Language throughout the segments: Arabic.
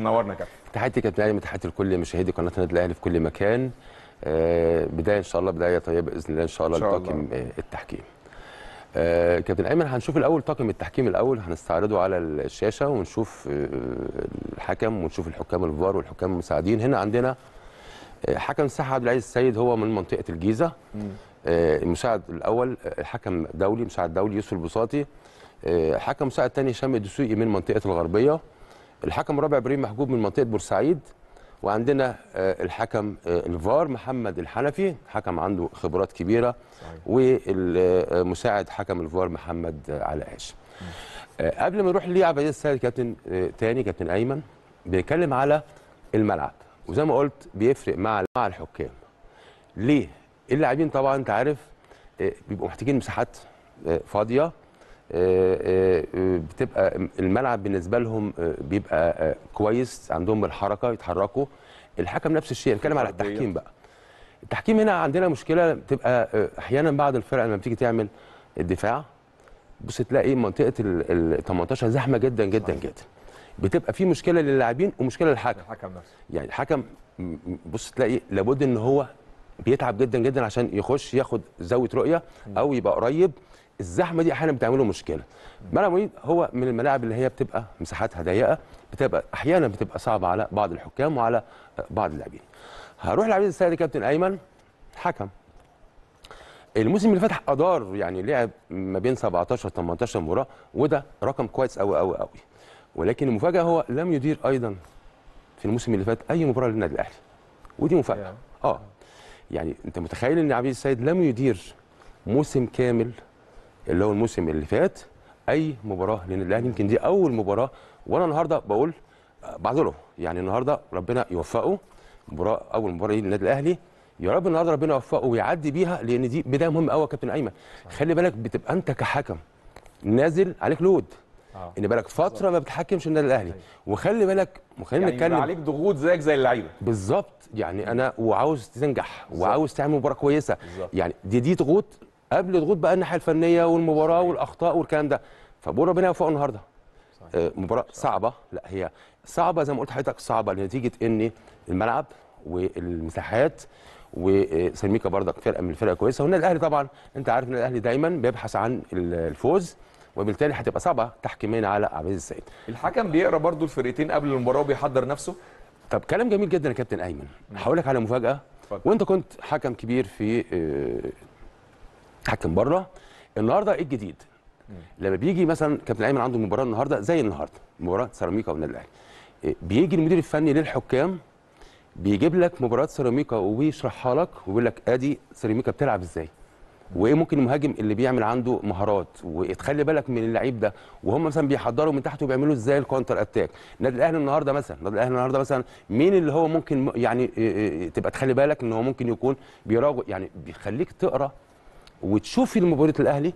نورنا كابتن تحياتي كابتن الاهلي تحياتي لكل مشاهدي قناه النادي الاهلي في كل مكان آه، بدايه ان شاء الله بدايه طيبه باذن الله ان شاء الله لطاقم آه، التحكيم آه، كابتن ايمن هنشوف الاول طاقم التحكيم الاول هنستعرضه على الشاشه ونشوف الحكم ونشوف الحكام الفار والحكام المساعدين هنا عندنا حكم الساحه عبد العزيز السيد هو من منطقه الجيزه المساعد الاول الحكم دولي مساعد دولي يوسف البساطي حكم مساعد ثاني هشام الدسوقي من منطقه الغربيه الحكم الرابع ابراهيم محجوب من منطقه بورسعيد وعندنا آه، الحكم آه، الفار محمد الحنفي حكم عنده خبرات كبيره والمساعد آه، حكم الفار محمد علاء هاشم قبل ما نروح لعبد عبد السيد كابتن تاني كابتن ايمن بيتكلم على الملعب وزي ما قلت بيفرق مع مع الحكام ليه اللاعبين طبعا انت عارف بيبقوا محتاجين مساحات فاضيه آه، آه، آه، بتبقى الملعب بالنسبه لهم بيبقى كويس عندهم الحركه يتحركوا الحكم نفس الشيء نتكلم على التحكيم بقى التحكيم هنا عندنا مشكله بتبقى احيانا بعض الفرق لما بتيجي تعمل الدفاع بص تلاقي منطقه ال 18 زحمه جدا جدا جدا بتبقى في مشكله للاعبين ومشكله للحكم الحكم نفسه يعني الحكم بص تلاقي لابد ان هو بيتعب جدا جدا عشان يخش ياخد زاويه رؤيه او يبقى قريب الزحمه دي احيانا بتعمله مشكله ملعب هو من الملاعب اللي هي بتبقى مساحاتها ضيقه بتبقى احيانا بتبقى صعبه على بعض الحكام وعلى بعض اللاعبين هروح لعبيد السيد كابتن ايمن حكم الموسم اللي فات ادار يعني لعب ما بين 17 18 مباراه وده رقم كويس قوي قوي قوي ولكن المفاجاه هو لم يدير ايضا في الموسم اللي فات اي مباراه للنادي الاهلي ودي مفاجاه اه يعني انت متخيل ان عبيد السيد لم يدير موسم كامل اللي هو الموسم اللي فات اي مباراه لان الاهلي يمكن دي اول مباراه وانا النهارده بقول بعذره يعني النهارده ربنا يوفقه مباراه اول مباراه للنادي الاهلي يا رب النهارده ربنا يوفقه ويعدي بيها لان دي بدايه مهمه قوي يا كابتن ايمن خلي بالك بتبقى انت كحكم نازل عليك لود آه. ان بالك فتره ما بتحكمش النادي الاهلي أيوة. وخلي بالك وخلينا يعني نتكلم عليك ضغوط زيك زي اللعيبه بالظبط يعني انا وعاوز تنجح وعاوز تعمل مباراه كويسه بالزبط. يعني دي دي ضغوط قبل ضغوط بقى الناحيه الفنيه والمباراه والاخطاء والكلام ده فبقول ربنا يوفقه النهارده آه، مباراه صحيح. صعبه لا هي صعبه زي ما قلت لحضرتك صعبه لنتيجه ان الملعب والمساحات وسيراميكا برضك فرقه من الفرق كويسه والنادي الاهلي طبعا انت عارف ان الاهلي دايما بيبحث عن الفوز وبالتالي هتبقى صعبه تحكيميا على عبد السعيد الحكم بيقرا برضو الفرقتين قبل المباراه وبيحضر نفسه طب كلام جميل جدا يا كابتن ايمن هقول لك على مفاجاه فضل. وانت كنت حكم كبير في آه، حكم بره النهارده ايه الجديد لما بيجي مثلا كابتن ايمن عنده مباراه النهارده زي النهارده مباراه سيراميكا والنادي الاهلي آه، بيجي المدير الفني للحكام بيجيب لك مباراه سيراميكا وبيشرحها لك وبيقول لك ادي سيراميكا بتلعب ازاي وايه ممكن المهاجم اللي بيعمل عنده مهارات وتخلي بالك من اللعيب ده وهم مثلا بيحضروا من تحت وبيعملوا ازاي الكونتر اتاك النادي الاهلي النهارده مثلا النادي الاهلي النهارده مثلا مين اللي هو ممكن يعني تبقى تخلي بالك ان هو ممكن يكون بيراجع يعني بيخليك تقرا وتشوف مباراه الاهلي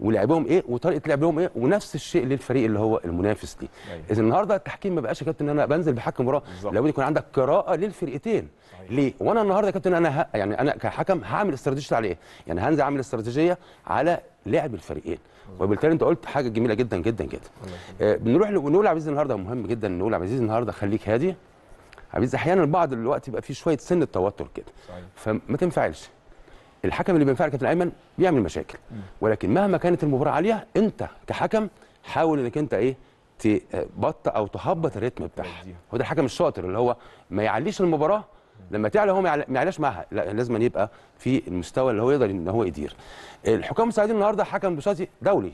ولعبهم ايه وطريقه لعبهم ايه ونفس الشيء للفريق اللي هو المنافس ليه أيوة. اذا النهارده التحكيم ما بقاش يا كابتن انا بنزل بحكم مباراه لابد يكون عندك قراءه للفرقتين صحيح. ليه وانا النهارده يا كابتن انا ه... يعني انا كحكم هعمل استراتيجيه على ايه يعني هنزل اعمل استراتيجيه على لعب الفريقين وبالتالي انت قلت حاجه جميله جدا جدا جدا آه بنروح نقول عبد العزيز النهارده مهم جدا نقول عبد العزيز النهارده خليك هادي عبد العزيز احيانا بعض الوقت يبقى فيه شويه سن التوتر كده فما تنفعلش الحكم اللي بينفعل كابتن ايمن بيعمل مشاكل ولكن مهما كانت المباراه عاليه انت كحكم حاول انك انت ايه تبطئ او تهبط الريتم بتاعها هو ده الحكم الشاطر اللي هو ما يعليش المباراه لما تعلى هو ما يعلاش معاها لا لازم يبقى في المستوى اللي هو يقدر ان هو يدير الحكام المساعدين النهارده حكم بوشاتي دولي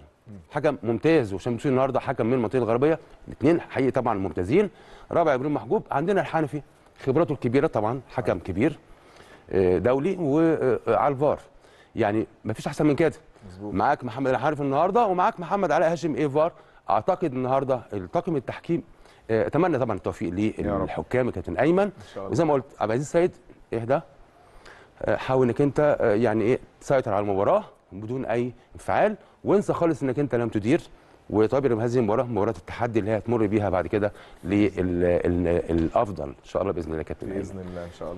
حكم ممتاز وشام النهارده حكم من المنطقه الغربيه الاثنين حقيقي طبعا ممتازين رابع ابراهيم محجوب عندنا الحنفي خبراته الكبيره طبعا حكم كبير آه، دولي وعلى آه، آه، الفار يعني ما فيش احسن من كده معاك محمد الحارف النهارده ومعاك محمد علاء هاشم ايفار اعتقد النهارده الطاقم التحكيم اتمنى طبعا التوفيق للحكام كابتن ايمن وزي ما قلت عبد العزيز سيد إيه اهدى حاول انك انت يعني ايه تسيطر على المباراه بدون اي انفعال وانسى خالص انك انت لم تدير وتبرم هذه المباراه مباراه التحدي اللي هي هتمر بيها بعد كده للافضل ان شاء الله باذن الله كابتن باذن الله ان شاء الله